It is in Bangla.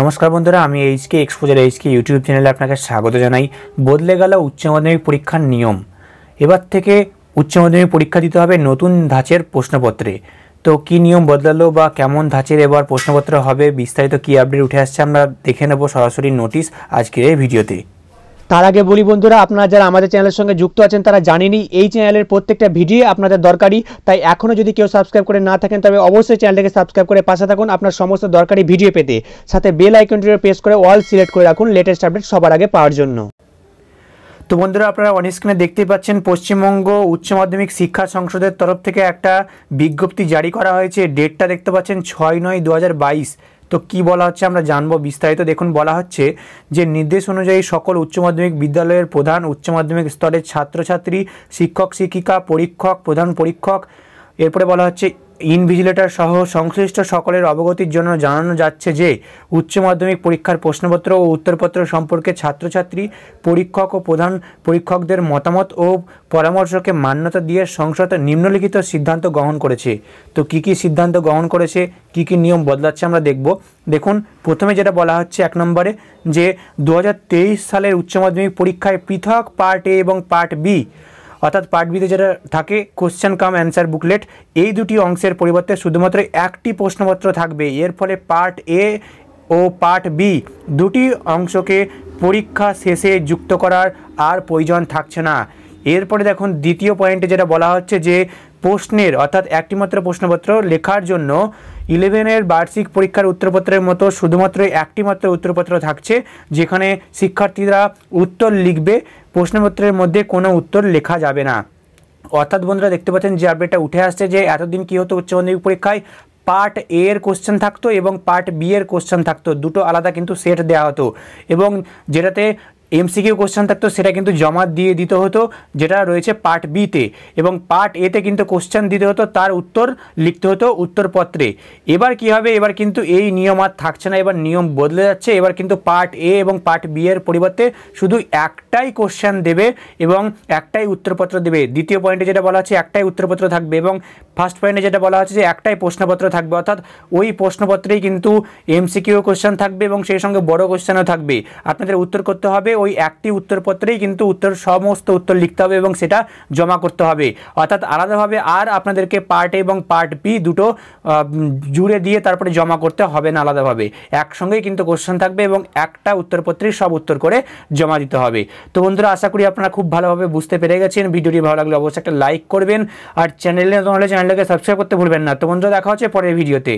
নমস্কার বন্ধুরা আমি এইচকে এক্সপোজার এইচকে ইউটিউব চ্যানেলে আপনাকে স্বাগত জানাই বদলে গেল উচ্চ মাধ্যমিক পরীক্ষার নিয়ম এবার থেকে উচ্চ মাধ্যমিক পরীক্ষা দিতে হবে নতুন ধাঁচের প্রশ্নপত্রে তো কী নিয়ম বদলালো বা কেমন ধাঁচের এবার প্রশ্নপত্র হবে বিস্তারিত কী আপডেট উঠে আসছে আমরা দেখে নেব সরাসরি নোটিশ আজকের এই ভিডিওতে তার আগে বলি বন্ধুরা আপনারা যারা আমাদের চ্যানেলের সঙ্গে যুক্ত আছেন তারা জানেনি এই চ্যানেলের প্রত্যেকটা ভিডিও আপনাদের দরকারি তাই এখনও যদি কেউ সাবস্ক্রাইব করে না থাকেন তবে অবশ্যই চ্যানেলটাকে সাবস্ক্রাইব করে পাশে থাকুন আপনার সমস্ত দরকারি ভিডিও পেতে সাথে বেল আইকনটিও প্রেস করে অল সিলেক্ট করে রাখুন লেটেস্ট আপডেট সবার আগে পাওয়ার জন্য তো বন্ধুরা আপনারা অনেক স্ক্রিনে দেখতে পাচ্ছেন পশ্চিমবঙ্গ উচ্চ মাধ্যমিক শিক্ষা সংসদের তরফ থেকে একটা বিজ্ঞপ্তি জারি করা হয়েছে ডেটটা দেখতে পাচ্ছেন ছয় নয় দু হাজার বাইশ তো কি বলা হচ্ছে আমরা জানবো বিস্তারিত দেখুন বলা হচ্ছে যে নির্দেশ অনুযায়ী সকল উচ্চ মাধ্যমিক বিদ্যালয়ের প্রধান উচ্চ মাধ্যমিক স্তরের ছাত্রছাত্রী শিক্ষক শিক্ষিকা পরীক্ষক প্রধান পরীক্ষক এরপরে বলা হচ্ছে ইনভিজিলেটর সহ সংশ্লিষ্ট সকলের অবগতির জন্য জানানো যাচ্ছে যে উচ্চ মাধ্যমিক পরীক্ষার প্রশ্নপত্র ও উত্তরপত্র সম্পর্কে ছাত্রছাত্রী পরীক্ষক ও প্রধান পরীক্ষকদের মতামত ও পরামর্শকে মান্যতা দিয়ে সংসদ নিম্নলিখিত সিদ্ধান্ত গ্রহণ করেছে তো কি কি সিদ্ধান্ত গ্রহণ করেছে কি কি নিয়ম বদলাচ্ছে আমরা দেখব দেখুন প্রথমে যেটা বলা হচ্ছে এক নম্বরে যে দু সালের উচ্চ মাধ্যমিক পরীক্ষায় পৃথক পার্ট এ এবং পার্ট বি অর্থাৎ পার্ট বিতে যেটা থাকে কোশ্চেন কাম অ্যান্সার বুকলেট এই দুটি অংশের পরিবর্তে শুধুমাত্র একটি প্রশ্নপত্র থাকবে এর ফলে পার্ট এ ও পার্ট বি দুটি অংশকে পরীক্ষা শেষে যুক্ত করার আর প্রয়োজন থাকছে না এরপরে দেখুন দ্বিতীয় পয়েন্টে যেটা বলা হচ্ছে যে প্রশ্নের অর্থাৎ একটিমাত্র প্রশ্নপত্র লেখার জন্য ইলেভেনের বার্ষিক পরীক্ষার উত্তরপত্রের মতো শুধুমাত্র একটি মাত্র উত্তরপত্র থাকছে যেখানে শিক্ষার্থীরা উত্তর লিখবে প্রশ্নপত্রের মধ্যে কোনো উত্তর লেখা যাবে না অর্থাৎ বন্ধুরা দেখতে পাচ্ছেন যে আপডেটটা উঠে আসছে যে এতদিন কী হতো উচ্চ মাধ্যমিক পরীক্ষায় পার্ট এ এর কোশ্চেন থাকতো এবং পার্ট বি এর কোশ্চেন থাকতো দুটো আলাদা কিন্তু সেট দেওয়া হতো এবং যেটাতে এমসিকিউ কোশ্চেন থাকতো সেটা কিন্তু জমা দিয়ে দিতে হতো যেটা রয়েছে পার্ট বিতে এবং পার্ট এতে কিন্তু কোশ্চেন দিতে হতো তার উত্তর লিখতে হতো উত্তরপত্রে এবার কি হবে এবার কিন্তু এই নিয়ম আর থাকছে না এবার নিয়ম বদলে যাচ্ছে এবার কিন্তু পার্ট এ এবং পার্ট বি এর পরিবর্তে শুধু একটাই কোশ্চেন দেবে এবং একটাই উত্তরপত্র দেবে দ্বিতীয় পয়েন্টে যেটা বলা আছে একটাই উত্তরপত্র থাকবে এবং ফার্স্ট পয়েন্টে যেটা বলা হচ্ছে যে একটাই প্রশ্নপত্র থাকবে অর্থাৎ ওই প্রশ্নপত্রেই কিন্তু এমসিকিউ কোশ্চেন থাকবে এবং সেই সঙ্গে বড় কোশ্চেনও থাকবে আপনাদের উত্তর করতে হবে ওই একটি উত্তরপত্রেই কিন্তু উত্তর সমস্ত উত্তর লিখতে হবে এবং সেটা জমা করতে হবে অর্থাৎ আলাদাভাবে আর আপনাদেরকে পার্ট এ এবং পার্ট বি দুটো জুড়ে দিয়ে তারপরে জমা করতে হবে না আলাদাভাবে একসঙ্গেই কিন্তু কোশ্চেন থাকবে এবং একটা উত্তরপত্রেই সব উত্তর করে জমা দিতে হবে তো বন্ধুরা আশা করি আপনারা খুব ভালোভাবে বুঝতে পেরে গেছেন ভিডিওটি ভালো লাগলে অবশ্যই একটা লাইক করবেন আর চ্যানেলে নতুন হলে চ্যানেল চ্যানেলটাকে সাবস্ক্রাইব করতে ভুলবেন না তো বন্ধুরা দেখা হচ্ছে পরের ভিডিওতে